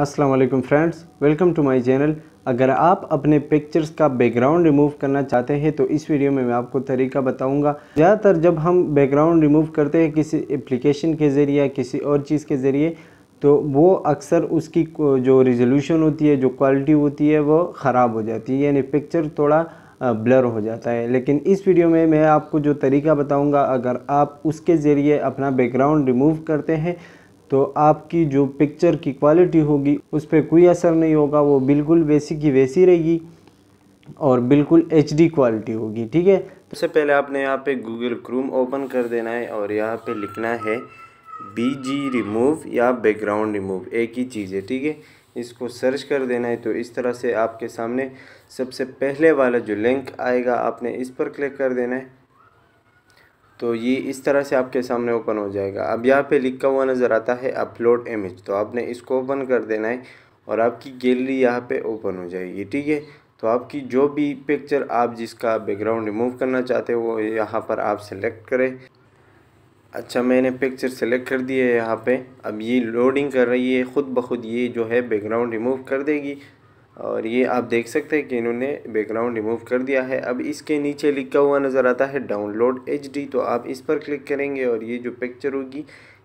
अस्सलाम वालेकुम friends welcome to my channel अगर आप अपने पिक्चर्स का बैकग्राउंड रिमूव करना चाहते हैं तो इस वीडियो में मैं आपको तरीका बताऊंगा ज़्यादातर जब हम बैकग्राउंड रिमूव करते हैं किसी एप्लीकेशन के ज़रिए या किसी और चीज़ के ज़रिए तो वो अक्सर उसकी जो रिजोल्यूशन होती है जो क्वालिटी होती है वो ख़राब हो जाती है यानी पिक्चर थोड़ा ब्लर हो जाता है लेकिन इस वीडियो में मैं आपको जो तरीका बताऊँगा अगर आप उसके ज़रिए अपना बैकग्राउंड रिमूव करते हैं तो आपकी जो पिक्चर की क्वालिटी होगी उस पर कोई असर नहीं होगा वो बिल्कुल वैसी की वैसी रहेगी और बिल्कुल एच क्वालिटी होगी ठीक है सबसे पहले आपने यहाँ पे गूगल क्रूम ओपन कर देना है और यहाँ पे लिखना है बी जी रिमूव या बैकग्राउंड रिमूव एक ही चीज़ है ठीक है इसको सर्च कर देना है तो इस तरह से आपके सामने सबसे पहले वाला जो लिंक आएगा आपने इस पर क्लिक कर देना है तो ये इस तरह से आपके सामने ओपन हो जाएगा अब यहाँ पे लिखा हुआ नज़र आता है अपलोड इमेज तो आपने इसको ओपन कर देना है और आपकी गैलरी यहाँ पे ओपन हो जाएगी ठीक है तो आपकी जो भी पिक्चर आप जिसका बैकग्राउंड रिमूव करना चाहते हो वो यहाँ पर आप सेलेक्ट करें अच्छा मैंने पिक्चर सेलेक्ट कर दी है यहाँ पर अब ये लोडिंग कर रही है ख़ुद ब खुद ये जो है बैकग्राउंड रिमूव कर देगी और ये आप देख सकते हैं कि इन्होंने बैकग्राउंड रिमूव कर दिया है अब इसके नीचे लिखा हुआ नज़र आता है डाउनलोड एच तो आप इस पर क्लिक करेंगे और ये जो पिक्चर होगी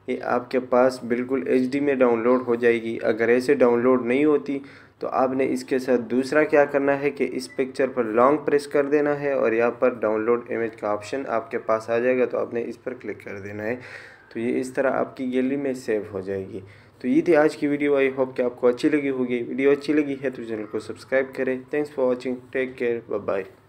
ये आपके पास बिल्कुल एच में डाउनलोड हो जाएगी अगर ऐसे डाउनलोड नहीं होती तो आपने इसके साथ दूसरा क्या करना है कि इस पिक्चर पर लॉन्ग प्रेस कर देना है और यहाँ पर डाउनलोड इमेज का ऑप्शन आपके पास आ जाएगा तो आपने इस पर क्लिक कर देना है तो ये इस तरह आपकी गैलरी में सेव हो जाएगी तो ये थी आज की वीडियो आई होप कि आपको अच्छी लगी होगी वीडियो अच्छी लगी है तो चैनल को सब्सक्राइब करें thanks for watching take care bye bye